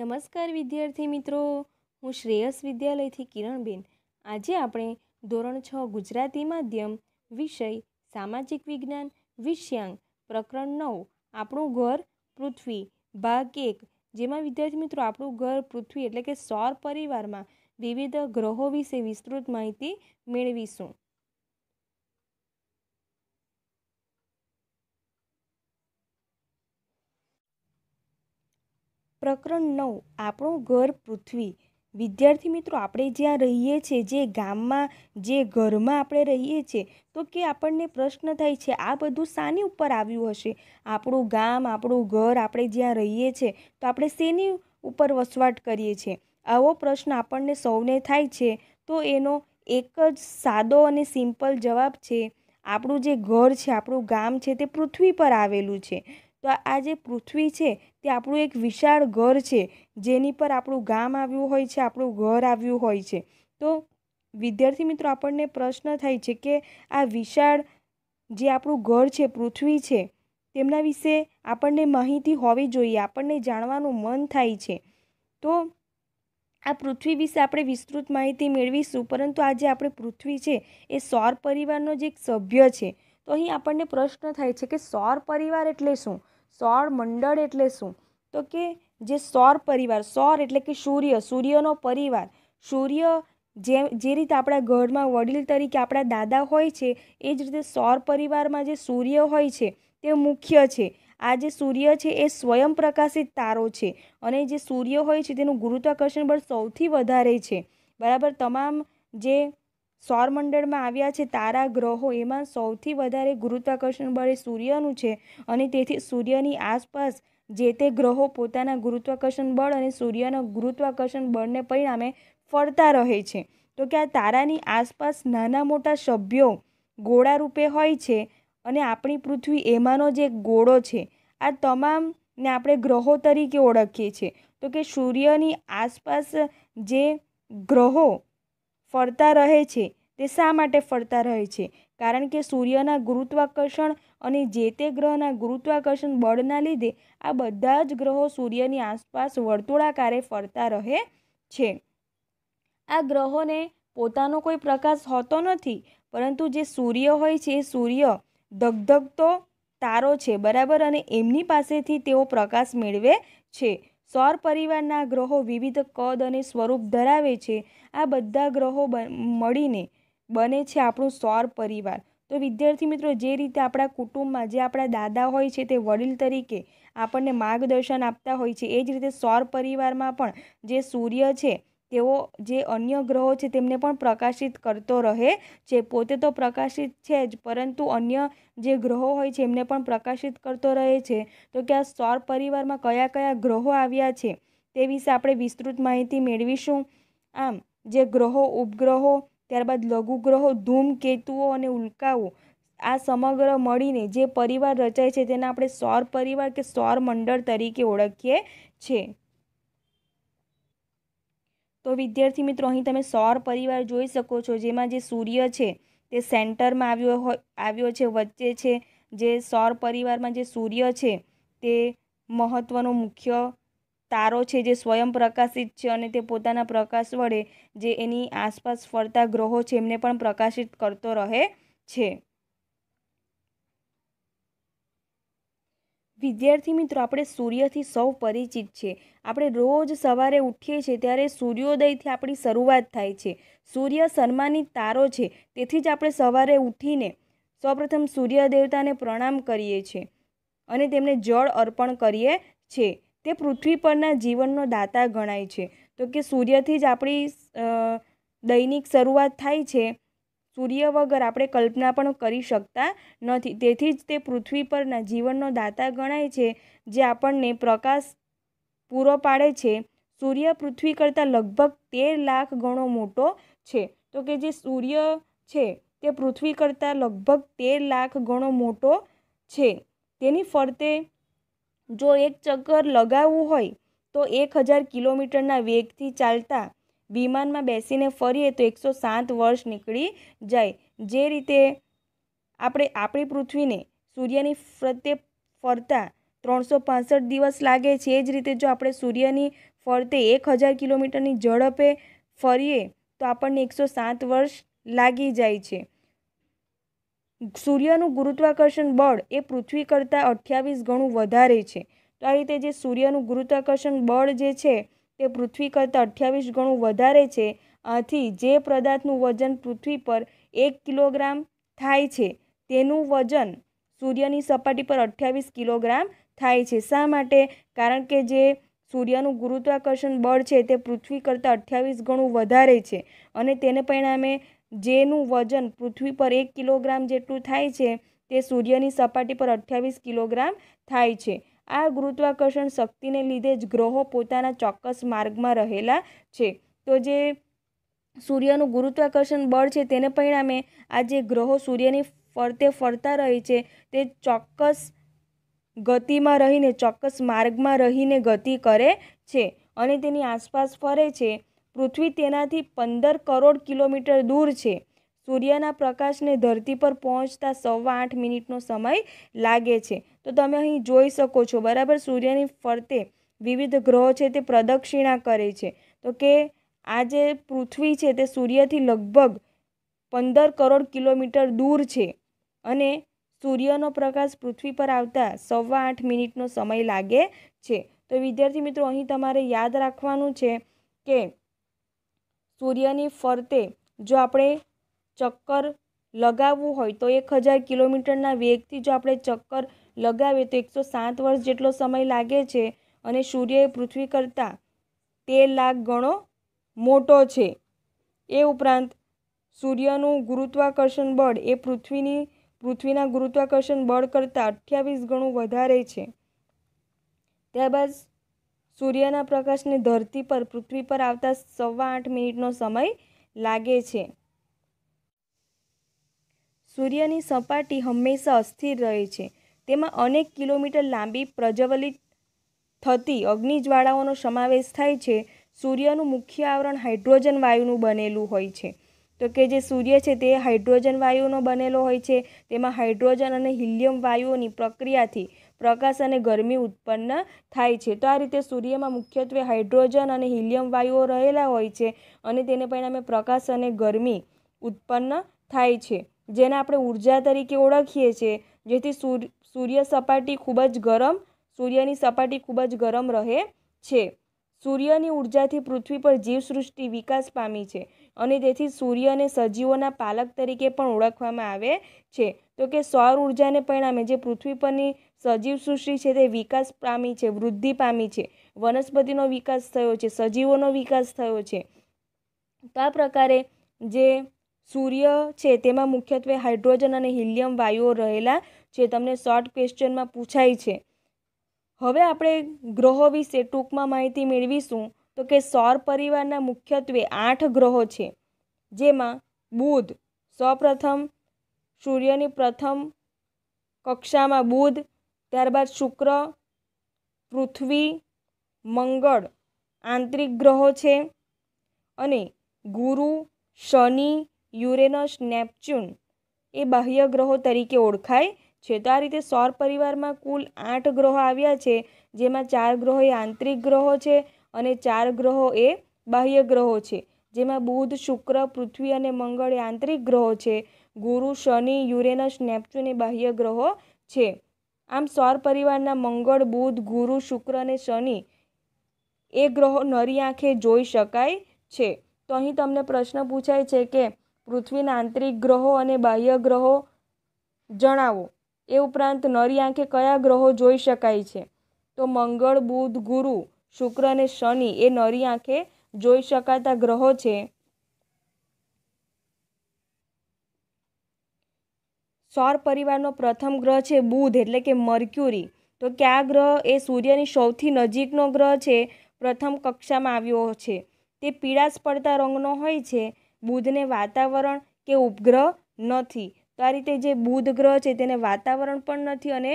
નમસ્કાર વિદ્યાર્થી મિત્રો હું શ્રેયસ વિદ્યાલયથી કિરણબેન આજે આપણે ધોરણ છ ગુજરાતી માધ્યમ વિષય સામાજિક વિજ્ઞાન વિષયાંક પ્રકરણ નવ આપણું ઘર પૃથ્વી ભાગ એક જેમાં વિદ્યાર્થી મિત્રો આપણું ઘર પૃથ્વી એટલે કે સૌર પરિવારમાં વિવિધ ગ્રહો વિશે વિસ્તૃત માહિતી મેળવીશું પ્રકરણ નવ આપણું ઘર પૃથ્વી વિદ્યાર્થી મિત્રો આપણે જ્યાં રહીએ છીએ જે ગામમાં જે ઘરમાં આપણે રહીએ છીએ તો કે આપણને પ્રશ્ન થાય છે આ બધું શાની ઉપર આવ્યું હશે આપણું ગામ આપણું ઘર આપણે જ્યાં રહીએ છીએ તો આપણે શેની ઉપર વસવાટ કરીએ છીએ આવો પ્રશ્ન આપણને સૌને થાય છે તો એનો એક જ સાદો અને સિમ્પલ જવાબ છે આપણું જે ઘર છે આપણું ગામ છે તે પૃથ્વી પર આવેલું છે તો આ જે પૃથ્વી છે તે આપણું એક વિશાળ ઘર છે જેની પર આપણું ગામ આવ્યું હોય છે આપણું ઘર આવ્યું હોય છે તો વિદ્યાર્થી મિત્રો આપણને પ્રશ્ન થાય છે કે આ વિશાળ જે આપણું ઘર છે પૃથ્વી છે તેમના વિશે આપણને માહિતી હોવી જોઈએ આપણને જાણવાનું મન થાય છે તો આ પૃથ્વી વિશે આપણે વિસ્તૃત માહિતી મેળવીશું પરંતુ આજે આપણે પૃથ્વી છે એ સૌર પરિવારનો જે એક સભ્ય છે તો અહીં આપણને પ્રશ્ન થાય છે કે સૌર પરિવાર એટલે શું સૌર મંડળ એટલે શું તો કે જે સૌર પરિવાર સૌર એટલે કે સૂર્ય સૂર્યનો પરિવાર સૂર્ય જેમ જે રીતે આપણા ઘરમાં વડીલ તરીકે આપણા દાદા હોય છે એ જ રીતે સૌર પરિવારમાં જે સૂર્ય હોય છે તે મુખ્ય છે આ જે સૂર્ય છે એ સ્વયં પ્રકાશિત તારો છે અને જે સૂર્ય હોય છે તેનું ગુરુત્વાકર્ષણ બળ સૌથી વધારે છે બરાબર તમામ જે સૌરમંડળમાં આવ્યા છે તારા ગ્રહો એમાં સૌથી વધારે ગુરુત્વાકર્ષણ બળ સૂર્યનું છે અને તેથી સૂર્યની આસપાસ જે તે ગ્રહો પોતાના ગુરુત્વાકર્ષણ બળ અને સૂર્યના ગુરુત્વાકર્ષણ બળને પરિણામે ફરતા રહે છે તો કે આ તારાની આસપાસ નાના મોટા સભ્યો ગોળા રૂપે હોય છે અને આપણી પૃથ્વી એમાંનો જે ગોળો છે આ તમામને આપણે ગ્રહો તરીકે ઓળખીએ છીએ તો કે સૂર્યની આસપાસ જે ગ્રહો ફરતા રહે છે તે શા માટે ફરતા રહે છે કારણ કે સૂર્યના ગુરુત્વાકર્ષણ અને જે તે ગ્રહના ગુરુત્વાકર્ષણ બળના લીધે આ બધા જ ગ્રહો સૂર્યની આસપાસ વર્તુળાકારે ફરતા રહે છે આ ગ્રહોને પોતાનો કોઈ પ્રકાશ હોતો નથી પરંતુ જે સૂર્ય હોય છે એ સૂર્ય ધગધગતો તારો છે બરાબર અને એમની પાસેથી તેઓ પ્રકાશ મેળવે છે સૌર પરિવારના ગ્રહો વિવિધ કદ અને સ્વરૂપ ધરાવે છે આ બધા ગ્રહો મળીને બને છે આપણું સૌર પરિવાર તો વિદ્યાર્થી મિત્રો જે રીતે આપણા કુટુંબમાં જે આપણા દાદા હોય છે તે વડીલ તરીકે આપણને માર્ગદર્શન આપતા હોય છે એ જ રીતે સૌર પરિવારમાં પણ જે સૂર્ય છે તેઓ જે અન્ય ગ્રહો છે તેમને પણ પ્રકાશિત કરતો રહે છે પોતે તો પ્રકાશિત છે જ પરંતુ અન્ય જે ગ્રહો હોય છે એમને પણ પ્રકાશિત કરતો રહે છે તો કે આ સૌર પરિવારમાં કયા કયા ગ્રહો આવ્યા છે તે વિશે આપણે વિસ્તૃત માહિતી મેળવીશું આમ જે ગ્રહો ઉપગ્રહો ત્યારબાદ લઘુગ્રહો ધૂમકેતુઓ અને ઉલ્કાઓ આ સમગ્ર મળીને જે પરિવાર રચાય છે તેને આપણે સૌર પરિવાર કે સૌર મંડળ તરીકે ઓળખીએ છીએ તો વિદ્યાર્થી મિત્રો અહીં તમે સૌર પરિવાર જોઈ શકો છો જેમાં જે સૂર્ય છે તે સેન્ટરમાં આવ્યો હોય આવ્યો છે વચ્ચે છે જે સૌર પરિવારમાં જે સૂર્ય છે તે મહત્ત્વનો મુખ્ય તારો છે જે સ્વયં પ્રકાશિત છે અને તે પોતાના પ્રકાશ વડે જે એની આસપાસ ફરતા ગ્રહો છે એમને પણ પ્રકાશિત કરતો રહે છે વિદ્યાર્થી મિત્રો આપણે સૂર્યથી સૌ પરિચિત છે આપણે રોજ સવારે ઉઠીએ છીએ ત્યારે સૂર્યોદયથી આપણી શરૂઆત થાય છે સૂર્ય સન્માનિત તારો છે તેથી જ આપણે સવારે ઉઠીને સૌપ્રથમ સૂર્ય દેવતાને પ્રણામ કરીએ છીએ અને તેમને જળ અર્પણ કરીએ છીએ તે પૃથ્વી પરના જીવનનો દાતા ગણાય છે તો કે સૂર્યથી જ આપણી દૈનિક શરૂઆત થાય છે સૂર્ય વગર આપણે કલ્પના પણ કરી શકતા નથી તેથી જ તે પૃથ્વી પરના જીવનનો દાતા ગણાય છે જે આપણને પ્રકાશ પૂરો પાડે છે સૂર્ય પૃથ્વી કરતાં લગભગ તેર લાખ ગણો મોટો છે તો કે જે સૂર્ય છે તે પૃથ્વી કરતાં લગભગ તેર લાખ ગણો મોટો છે તેની ફરતે જો એક ચક્કર લગાવવું હોય તો એક હજાર કિલોમીટરના વેગથી ચાલતા વિમાનમાં બેસીને ફરીએ તો એકસો સાત વર્ષ નીકળી જાય જે રીતે આપણે આપણી પૃથ્વીને સૂર્યની ફરતે ફરતા ત્રણસો પાંસઠ દિવસ લાગે છે એ જ રીતે જો આપણે સૂર્યની ફરતે એક હજાર કિલોમીટરની ઝડપે ફરીએ તો આપણને એકસો સાત વર્ષ લાગી જાય છે સૂર્યનું ગુરુત્વાકર્ષણ બળ એ પૃથ્વી કરતાં અઠ્યાવીસ ગણું વધારે છે તો આ રીતે જે સૂર્યનું ગુરુત્વાકર્ષણ બળ જે છે તે પૃથ્વી કરતાં અઠ્યાવીસ ગણું વધારે છે આથી જે પદાર્થનું વજન પૃથ્વી પર એક કિલોગ્રામ થાય છે તેનું વજન સૂર્યની સપાટી પર અઠ્યાવીસ કિલોગ્રામ થાય છે શા માટે કારણ કે જે સૂર્યનું ગુરુત્વાકર્ષણ બળ છે તે પૃથ્વી કરતાં અઠ્યાવીસ ગણું વધારે છે અને તેને પરિણામે જેનું વજન પૃથ્વી પર એક કિલોગ્રામ જેટલું થાય છે તે સૂર્યની સપાટી પર અઠ્યાવીસ કિલોગ્રામ થાય છે આ ગુરુત્વાકર્ષણ શક્તિને લીધે જ ગ્રહો પોતાના ચોક્કસ માર્ગમાં રહેલા છે તો જે સૂર્યનું ગુરુત્વાકર્ષણ બળ છે તેને પરિણામે આ જે ગ્રહો સૂર્યની ફરતે ફરતા રહે છે તે ચોક્કસ ગતિમાં રહીને ચોક્કસ માર્ગમાં રહીને ગતિ કરે છે અને તેની આસપાસ ફરે છે પૃથ્વી તેનાથી પંદર કરોડ કિલોમીટર દૂર છે સૂર્યના પ્રકાશને ધરતી પર પહોંચતા સવા આઠ મિનિટનો સમય લાગે છે તો તમે અહીં જોઈ શકો છો બરાબર સૂર્યની ફરતે વિવિધ ગ્રહો છે તે પ્રદક્ષિણા કરે છે તો કે આ જે પૃથ્વી છે તે સૂર્યથી લગભગ પંદર કરોડ કિલોમીટર દૂર છે અને સૂર્યનો પ્રકાશ પૃથ્વી પર આવતા સવા આઠ મિનિટનો સમય લાગે છે તો વિદ્યાર્થી મિત્રો અહીં તમારે યાદ રાખવાનું છે કે સૂર્યની ફરતે જો આપણે ચક્કર લગાવવું હોય તો એક હજાર કિલોમીટરના વેગથી જો આપણે ચક્કર લગાવીએ તો એકસો સાત વર્ષ જેટલો સમય લાગે છે અને સૂર્ય પૃથ્વી કરતાં તેર લાખ ગણો મોટો છે એ ઉપરાંત સૂર્યનું ગુરુત્વાકર્ષણ બળ એ પૃથ્વીની પૃથ્વીના ગુરુત્વાકર્ષણ બળ કરતાં અઠ્યાવીસ ગણું વધારે છે ત્યારબાદ સૂર્યના પ્રકાશને ધરતી પર પૃથ્વી પર આવતા સવા આઠ મિનિટનો સમય લાગે છે સૂર્યની સપાટી હંમેશા અસ્થિર રહે છે તેમાં અનેક કિલોમીટર લાંબી પ્રજ્વલિત થતી અગ્નિજ્વાળાઓનો સમાવેશ થાય છે સૂર્યનું મુખ્ય આવરણ હાઇડ્રોજન વાયુનું બનેલું હોય છે તો કે જે સૂર્ય છે તે હાઇડ્રોજન વાયુનો બનેલો હોય છે તેમાં હાઇડ્રોજન અને હિલિયમ વાયુઓની પ્રક્રિયાથી પ્રકાશ અને ગરમી ઉત્પન્ન થાય છે તો આ રીતે સૂર્યમાં મુખ્યત્વે હાઇડ્રોજન અને હિલિયમ વાયુઓ રહેલા હોય છે અને તેને પરિણામે પ્રકાશ અને ગરમી ઉત્પન્ન થાય છે જેને આપણે ઉર્જા તરીકે ઓળખીએ છીએ જેથી સૂર્ય સપાટી ખૂબ જ ગરમ સૂર્યની સપાટી ખૂબ જ ગરમ રહે છે સૂર્યની ઉર્જાથી પૃથ્વી પર જીવસૃષ્ટિ વિકાસ પામી છે અને તેથી સૂર્યને સજીવોના પાલક તરીકે પણ ઓળખવામાં આવે છે તો કે સૌર ઉર્જાને પરિણામે જે પૃથ્વી પરની સજીવ સૃષ્ટિ છે તે વિકાસ પામી છે વૃદ્ધિ પામી છે વનસ્પતિનો વિકાસ થયો છે સજીવોનો વિકાસ થયો છે તો આ પ્રકારે જે સૂર્ય છે તેમાં મુખ્યત્વે હાઇડ્રોજન અને હિલિયમ વાયુઓ રહેલા જે તમને શોર્ટ ક્વેશ્ચનમાં પૂછાય છે હવે આપણે ગ્રહો વિશે ટૂંકમાં માહિતી મેળવીશું તો કે સૌર પરિવારના મુખ્યત્વે આઠ ગ્રહો છે જેમાં બુધ સૌપ્રથમ સૂર્યની પ્રથમ કક્ષામાં બુધ ત્યારબાદ શુક્ર પૃથ્વી મંગળ આંતરિક ગ્રહો છે અને ગુરુ શનિ યુરેનસ નેપચ્યુન એ બાહ્ય ગ્રહો તરીકે ઓળખાય છે તો આ રીતે સૌર પરિવારમાં કુલ આઠ ગ્રહો આવ્યા છે જેમાં ચાર ગ્રહો એ આંતરિક ગ્રહો છે અને ચાર ગ્રહો એ બાહ્ય ગ્રહો છે જેમાં બુધ શુક્ર પૃથ્વી અને મંગળ એ આંતરિક ગ્રહો છે ગુરુ શનિ યુરેનસ નેપચ્યુન એ બાહ્ય ગ્રહો છે આમ સૌર પરિવારના મંગળ બુધ ગુરુ શુક્ર અને શનિ એ ગ્રહો નરી આંખે જોઈ શકાય છે તો અહીં તમને પ્રશ્ન પૂછાય છે કે પૃથ્વીના આંતરિક ગ્રહો અને બાહ્ય ગ્રહો જણાવો એ ઉપરાંત નરી આંખે કયા ગ્રહો જોઈ શકાય છે તો મંગળ બુધ ગુરુ શુક્ર અને શનિ એ નરી આંખે જોઈ શકાતા ગ્રહો છે સૌર પરિવારનો પ્રથમ ગ્રહ છે બુધ એટલે કે મર્ક્યુરી તો કયા ગ્રહ એ સૂર્યની સૌથી નજીકનો ગ્રહ છે પ્રથમ કક્ષામાં આવ્યો છે તે પીળાશ પડતા રંગનો હોય છે બુધને વાતાવરણ કે ઉપગ્રહ નથી તો આ રીતે જે બુધ ગ્રહ છે તેને વાતાવરણ પણ નથી અને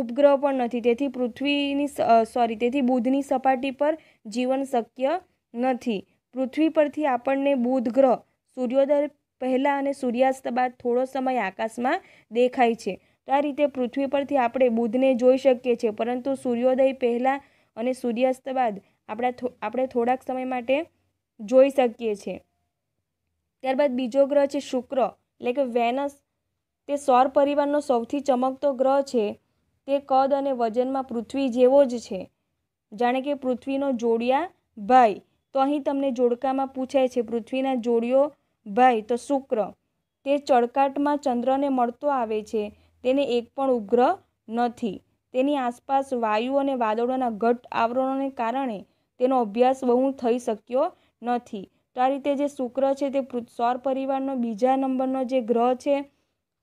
ઉપગ્રહ પણ નથી તેથી પૃથ્વીની સોરી તેથી બુધની સપાટી પર જીવન શક્ય નથી પૃથ્વી પરથી આપણને બુધ ગ્રહ સૂર્યોદય પહેલાં અને સૂર્યાસ્ત બાદ થોડો સમય આકાશમાં દેખાય છે તો આ રીતે પૃથ્વી પરથી આપણે બુધને જોઈ શકીએ છીએ પરંતુ સૂર્યોદય પહેલાં અને સૂર્યાસ્ત બાદ આપણા આપણે થોડાક સમય માટે જોઈ શકીએ છીએ ત્યારબાદ બીજો ગ્રહ છે શુક્ર એટલે કે વેનસ તે સૌર પરિવારનો સૌથી ચમકતો ગ્રહ છે તે કદ અને વજનમાં પૃથ્વી જેવો જ છે જાણે કે પૃથ્વીનો જોડિયા ભાઈ તો અહીં તમને જોડકામાં પૂછાય છે પૃથ્વીના જોડિયો ભાઈ તો શુક્ર તે ચળકાટમાં ચંદ્રને મળતો આવે છે તેને એક પણ ઉપગ્રહ નથી તેની આસપાસ વાયુ અને વાદળોના ઘટ આવરણોને કારણે તેનો અભ્યાસ બહુ થઈ શક્યો નથી તો આ રીતે જે શુક્ર છે તે સૌર પરિવારનો બીજા નંબરનો જે ગ્રહ છે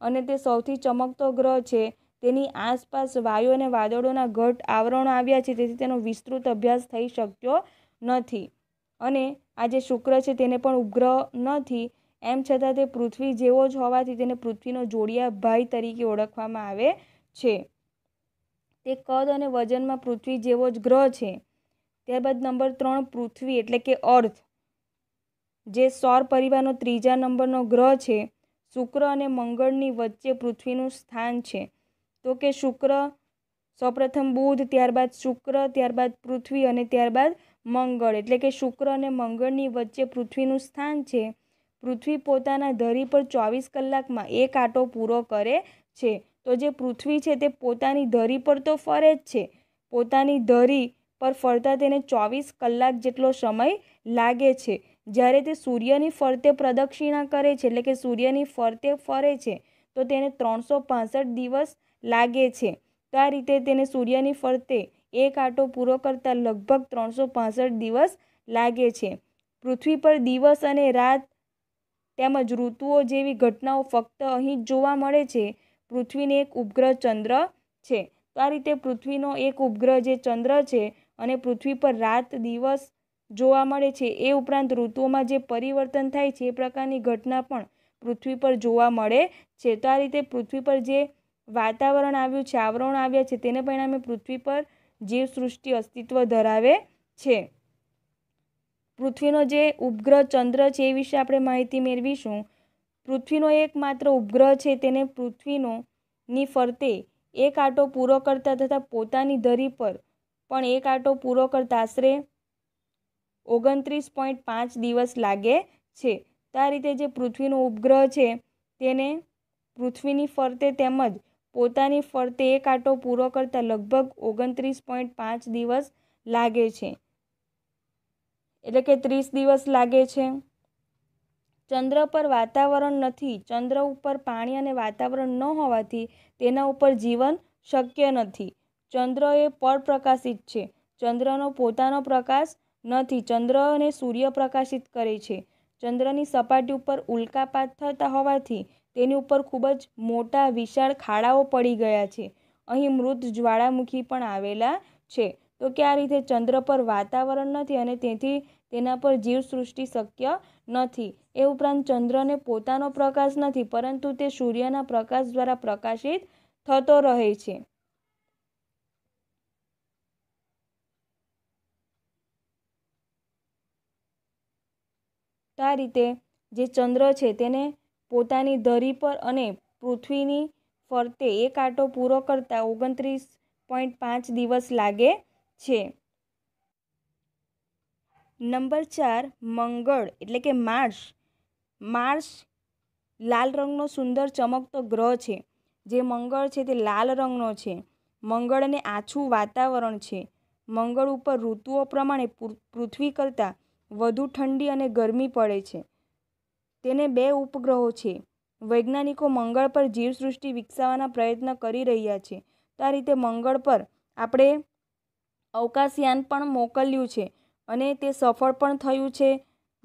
અને તે સૌથી ચમકતો ગ્રહ છે તેની આસપાસ વાયુ અને વાદળોના ઘટ આવરણો આવ્યા છે તેથી તેનો વિસ્તૃત અભ્યાસ થઈ શક્યો નથી અને આ જે શુક્ર છે તેને પણ ઉપગ્રહ નથી એમ છતાં તે પૃથ્વી જેવો જ હોવાથી તેને પૃથ્વીનો જોડિયા ભાઈ તરીકે ઓળખવામાં આવે છે તે કદ અને વજનમાં પૃથ્વી જેવો જ ગ્રહ છે ત્યારબાદ નંબર ત્રણ પૃથ્વી એટલે કે અર્થ જે સૌર પરિવારનો ત્રીજા નંબરનો ગ્રહ છે શુક્ર અને મંગળની વચ્ચે પૃથ્વીનું સ્થાન છે તો કે શુક્ર સૌપ્રથમ બુધ ત્યારબાદ શુક્ર ત્યારબાદ પૃથ્વી અને ત્યારબાદ મંગળ એટલે કે શુક્ર અને મંગળની વચ્ચે પૃથ્વીનું સ્થાન છે પૃથ્વી પોતાના ધરી પર ચોવીસ કલાકમાં એક આટો પૂરો કરે છે તો જે પૃથ્વી છે તે પોતાની ધરી પર તો ફરે જ છે પોતાની ધરી પર ફરતા તેને ચોવીસ કલાક જેટલો સમય લાગે છે જ્યારે તે સૂર્યની ફરતે પ્રદક્ષિણા કરે છે એટલે કે સૂર્યની ફરતે ફરે છે તો તેને ત્રણસો દિવસ લાગે છે તો આ રીતે તેને સૂર્યની ફરતે એક આંટો પૂરો કરતાં લગભગ ત્રણસો દિવસ લાગે છે પૃથ્વી પર દિવસ અને રાત તેમજ ઋતુઓ જેવી ઘટનાઓ ફક્ત અહીં જ જોવા મળે છે પૃથ્વીને એક ઉપગ્રહ ચંદ્ર છે તો આ રીતે પૃથ્વીનો એક ઉપગ્રહ જે ચંદ્ર છે અને પૃથ્વી પર રાત દિવસ જોવા મળે છે એ ઉપરાંત ઋતુઓમાં જે પરિવર્તન થાય છે એ પ્રકારની ઘટના પણ પૃથ્વી પર જોવા મળે છે તો આ રીતે પૃથ્વી પર જે વાતાવરણ આવ્યું છે આવરણ આવ્યા છે તેને પરિણામે પૃથ્વી પર જીવસૃષ્ટિ અસ્તિત્વ ધરાવે છે પૃથ્વીનો જે ઉપગ્રહ ચંદ્ર છે એ વિશે આપણે માહિતી મેળવીશું પૃથ્વીનો એકમાત્ર ઉપગ્રહ છે તેને પૃથ્વીનો ની ફરતે એક આંટો પૂરો કરતા તથા પોતાની ધરી પર પણ એક આંટો પૂરો કરતા આશરે ઓગણત્રીસ પોઈન્ટ પાંચ દિવસ લાગે છે તો આ રીતે જે પૃથ્વીનો ઉપગ્રહ છે તેને પૃથ્વીની ફરતે તેમજ પોતાની ફરતે એક આટો પૂરો કરતાં લગભગ ઓગણત્રીસ પોઈન્ટ પાંચ દિવસ લાગે છે એટલે કે ત્રીસ દિવસ લાગે છે ચંદ્ર પર વાતાવરણ નથી ચંદ્ર ઉપર પાણી અને વાતાવરણ ન હોવાથી તેના ઉપર જીવન શક્ય નથી ચંદ્ર એ પરપ્રકાશિત છે ચંદ્રનો પોતાનો પ્રકાશ નથી ચંદ્ર અને સૂર્ય પ્રકાશિત કરે છે ચંદ્રની સપાટી ઉપર ઉલ્કાપાત થતા હોવાથી તેની ઉપર ખૂબ જ મોટા વિશાળ ખાડાઓ પડી ગયા છે અહીં મૃત જ્વાળામુખી પણ આવેલા છે તો કે આ રીતે ચંદ્ર પર વાતાવરણ નથી અને તેથી તેના પર જીવસૃષ્ટિ શક્ય નથી એ ઉપરાંત ચંદ્રને પોતાનો પ્રકાશ નથી પરંતુ તે સૂર્યના પ્રકાશ દ્વારા પ્રકાશિત થતો રહે છે આ રીતે જે ચંદ્ર છે તેને પોતાની ધરી પર અને પૃથ્વીની ફરતે એક આંટો પૂરો કરતાં ઓગણત્રીસ પોઈન્ટ પાંચ દિવસ લાગે છે નંબર ચાર મંગળ એટલે કે માર્સ માર્સ લાલ રંગનો સુંદર ચમકતો ગ્રહ છે જે મંગળ છે તે લાલ રંગનો છે મંગળને આછું વાતાવરણ છે મંગળ ઉપર ઋતુઓ પ્રમાણે પૃથ્વી કરતાં વધુ ઠંડી અને ગરમી પડે છે તેને બે ઉપગ્રહો છે વૈજ્ઞાનિકો મંગળ પર જીવસૃષ્ટિ વિકસાવવાના પ્રયત્ન કરી રહ્યા છે તો આ રીતે મંગળ પર આપણે અવકાશયાન પણ મોકલ્યું છે અને તે સફળ પણ થયું છે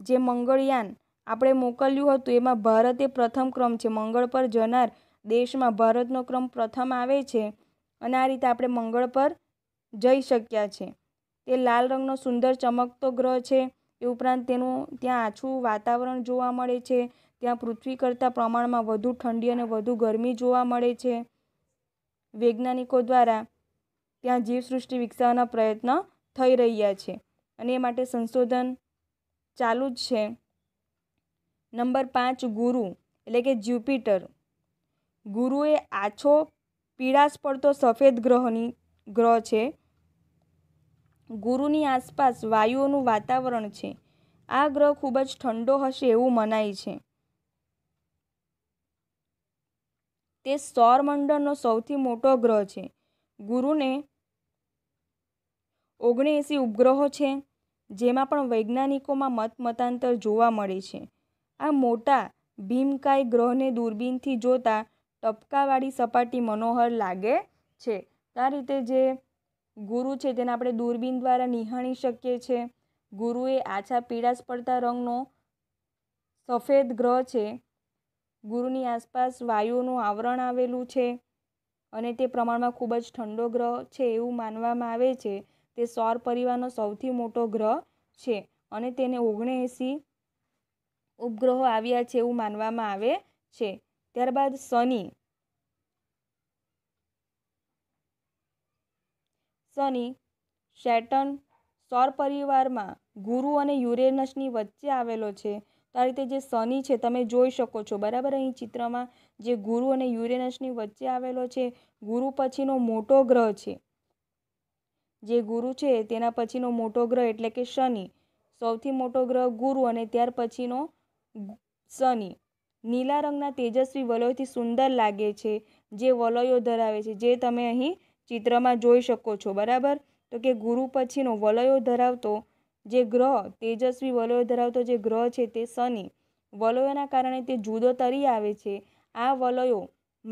જે મંગળયાન આપણે મોકલ્યું હતું એમાં ભારતે પ્રથમ ક્રમ છે મંગળ પર જનાર દેશમાં ભારતનો ક્રમ પ્રથમ આવે છે અને આ રીતે આપણે મંગળ પર જઈ શક્યા છે તે લાલ રંગનો સુંદર ચમકતો ગ્રહ છે એ ઉપરાંત તેનું ત્યાં આછું વાતાવરણ જોવા મળે છે ત્યાં પૃથ્વી કરતાં પ્રમાણમાં વધુ ઠંડી અને વધુ ગરમી જોવા મળે છે વૈજ્ઞાનિકો દ્વારા ત્યાં જીવસૃષ્ટિ વિકસાવવાના પ્રયત્ન થઈ રહ્યા છે અને એ માટે સંશોધન ચાલુ જ છે નંબર પાંચ ગુરુ એટલે કે જ્યુપિટર ગુરુ એ આછો પીળાશ પડતો સફેદ ગ્રહની ગ્રહ છે ગુરુની આસપાસ વાયુઓનું વાતાવરણ છે આ ગ્રહ ખૂબ જ ઠંડો હશે એવું મનાય છે તે સૌરમંડળનો સૌથી મોટો ગ્રહ છે ગુરુને ઓગણએંસી ઉપગ્રહો છે જેમાં પણ વૈજ્ઞાનિકોમાં મત મતાંતર જોવા મળે છે આ મોટા ભીમકાય ગ્રહને દૂરબીનથી જોતા ટપકાવાળી સપાટી મનોહર લાગે છે આ રીતે જે ગુરુ છે તેને આપણે દૂરબીન દ્વારા નિહાળી શકીએ છીએ ગુરુએ આછા પીળાશ પડતા રંગનો સફેદ ગ્રહ છે ગુરુની આસપાસ વાયુનું આવરણ આવેલું છે અને તે પ્રમાણમાં ખૂબ જ ઠંડો ગ્રહ છે એવું માનવામાં આવે છે તે સૌર પરિવારનો સૌથી મોટો ગ્રહ છે અને તેને ઓગણએંસી ઉપગ્રહો આવ્યા છે એવું માનવામાં આવે છે ત્યારબાદ શનિ શનિ શેટન સૌર પરિવારમાં ગુરુ અને યુરેનસની વચ્ચે આવેલો છે તો આ રીતે જે શનિ છે તમે જોઈ શકો છો બરાબર અહીં ચિત્રમાં જે ગુરુ અને યુરેનસની વચ્ચે આવેલો છે ગુરુ પછીનો મોટો ગ્રહ છે જે ગુરુ છે તેના પછીનો મોટો ગ્રહ એટલે કે શનિ સૌથી મોટો ગ્રહ ગુરુ અને ત્યાર પછીનો શનિ નીલા રંગના તેજસ્વી વલયોથી સુંદર લાગે છે જે વલયો ધરાવે છે જે તમે અહીં ચિત્રમાં જોઈ શકો છો બરાબર તો કે ગુરુ પછીનો વલયો ધરાવતો જે ગ્રહ તેજસ્વી વલયો ધરાવતો જે ગ્રહ છે તે શનિ વલયોના કારણે તે જુદો તરી આવે છે આ વલયો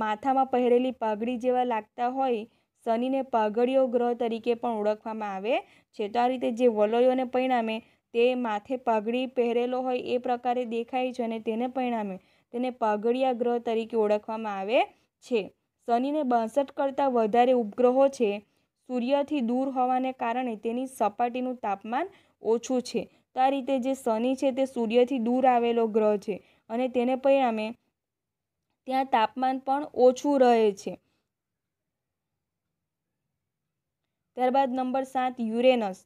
માથામાં પહેરેલી પાઘડી જેવા લાગતા હોય શનિને પાઘડીઓ ગ્રહ તરીકે પણ ઓળખવામાં આવે છે તો આ રીતે જે વલયોને પરિણામે તે માથે પાઘડી પહેરેલો હોય એ પ્રકારે દેખાય છે અને તેને પરિણામે તેને પાઘડિયા ગ્રહ તરીકે ઓળખવામાં આવે છે શનિને બાસઠ કરતાં વધારે ઉપગ્રહો છે સૂર્યથી દૂર હોવાને કારણે તેની સપાટીનું તાપમાન ઓછું છે તો આ રીતે જે શનિ છે તે સૂર્યથી દૂર આવેલો ગ્રહ છે અને તેને પરિણામે ત્યાં તાપમાન પણ ઓછું રહે છે ત્યારબાદ નંબર સાત યુરેનસ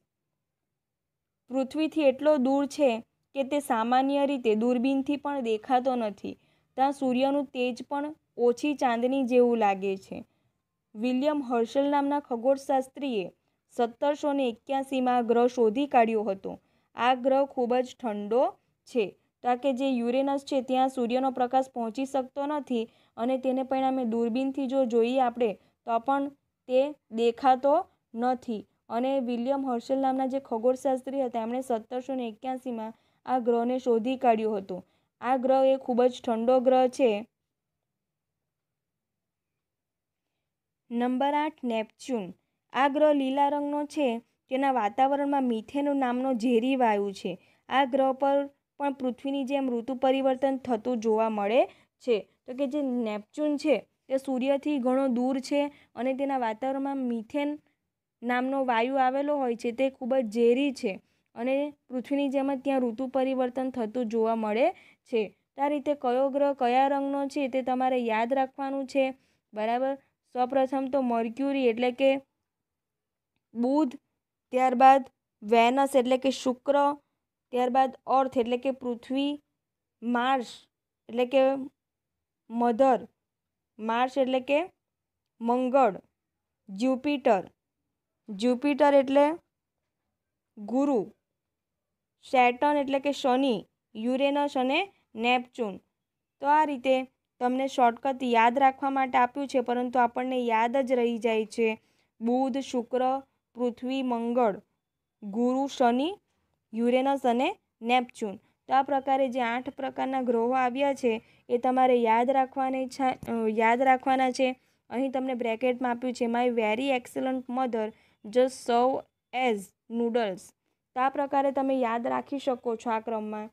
પૃથ્વીથી એટલો દૂર છે કે તે સામાન્ય રીતે દૂરબીનથી પણ દેખાતો નથી ત્યાં સૂર્યનું તેજ પણ ઓછી ચાંદની જેવું લાગે છે વિલિયમ હર્શલ નામના ખગોળશાસ્ત્રીએ સત્તરસો ને એક્યાસીમાં ગ્રહ શોધી કાઢ્યો હતો આ ગ્રહ ખૂબ જ ઠંડો છે કારણ કે જે યુરેનસ છે ત્યાં સૂર્યનો પ્રકાશ પહોંચી શકતો નથી અને તેને પરિણામે દૂરબીનથી જો જોઈએ આપણે તો પણ તે દેખાતો નથી અને વિલિયમ હર્શલ નામના જે ખગોળશાસ્ત્રી હતા એમણે સત્તરસો ને એક્યાસીમાં આ ગ્રહને શોધી કાઢ્યો હતો આ ગ્રહ એ ખૂબ જ ઠંડો ગ્રહ છે નંબર આઠ નેપચ્યુન આ ગ્રહ લીલા રંગનો છે તેના વાતાવરણમાં મિથેન નામનો ઝેરી વાયુ છે આ ગ્રહ પર પણ પૃથ્વીની જેમ ઋતુ પરિવર્તન થતું જોવા મળે છે તો કે જે નેપચ્યુન છે તે સૂર્યથી ઘણો દૂર છે અને તેના વાતાવરણમાં મિથેન નામનો વાયુ આવેલો હોય છે તે ખૂબ જ ઝેરી છે અને પૃથ્વીની જેમ જ ત્યાં ઋતુ પરિવર્તન થતું જોવા મળે છે આ રીતે કયો ગ્રહ કયા રંગનો છે તે તમારે યાદ રાખવાનું છે બરાબર સૌપ્રથમ તો મર્ક્યુરી એટલે કે બુધ ત્યારબાદ વેનસ એટલે કે શુક્ર ત્યારબાદ અર્થ એટલે કે પૃથ્વી માર્સ એટલે કે મધર માર્સ એટલે કે મંગળ જ્યુપિટર જ્યુપિટર એટલે ગુરુ સેટન એટલે કે શનિ યુરેનસ અને નેપચ્યુન તો આ રીતે તમને શોર્ટકટ યાદ રાખવા માટે આપ્યું છે પરંતુ આપણને યાદ જ રહી જાય છે બુધ શુક્ર પૃથ્વી મંગળ ગુરુ શનિ યુરેનસ અને નેપચ્યુન તો આ પ્રકારે જે આઠ પ્રકારના ગ્રહો આવ્યા છે એ તમારે યાદ રાખવાની યાદ રાખવાના છે અહીં તમને બ્રેકેટમાં આપ્યું છે my very excellent mother just serve as noodles તો આ પ્રકારે તમે યાદ રાખી શકો છો આ ક્રમમાં